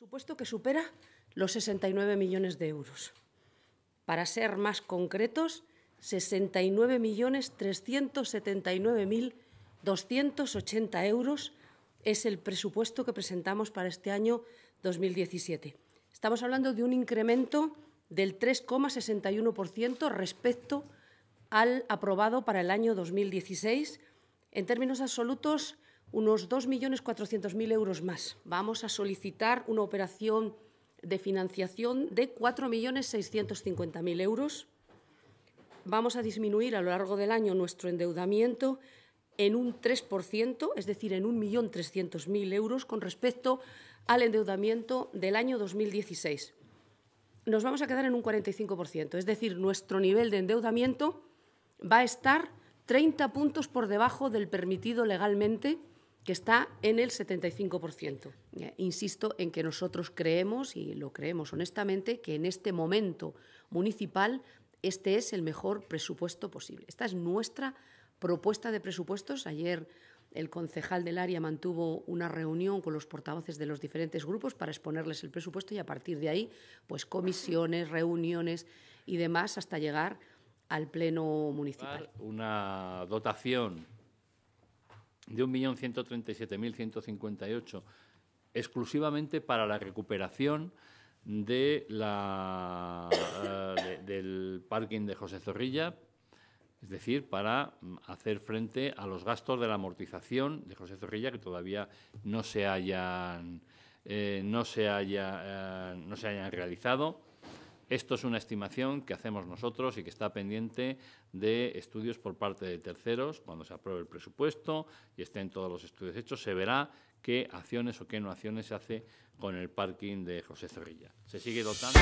Supuesto que supera los 69 millones de euros. Para ser más concretos, 69.379.280 euros es el presupuesto que presentamos para este año 2017. Estamos hablando de un incremento del 3,61% respecto al aprobado para el año 2016. En términos absolutos, unos 2.400.000 euros más. Vamos a solicitar una operación de financiación de 4.650.000 euros. Vamos a disminuir a lo largo del año nuestro endeudamiento en un 3%, es decir, en 1.300.000 euros con respecto al endeudamiento del año 2016. Nos vamos a quedar en un 45%, es decir, nuestro nivel de endeudamiento va a estar 30 puntos por debajo del permitido legalmente está en el 75%. Eh, insisto en que nosotros creemos, y lo creemos honestamente, que en este momento municipal este es el mejor presupuesto posible. Esta es nuestra propuesta de presupuestos. Ayer el concejal del área mantuvo una reunión con los portavoces de los diferentes grupos para exponerles el presupuesto y a partir de ahí, pues comisiones, reuniones y demás hasta llegar al pleno municipal. Una dotación de 1.137.158 exclusivamente para la recuperación de la, eh, del parking de José Zorrilla, es decir, para mm, hacer frente a los gastos de la amortización de José Zorrilla que todavía no se hayan, eh, no se eh, no se hayan realizado esto es una estimación que hacemos nosotros y que está pendiente de estudios por parte de terceros. Cuando se apruebe el presupuesto y estén todos los estudios hechos, se verá qué acciones o qué no acciones se hace con el parking de José Zorrilla. Se sigue dotando.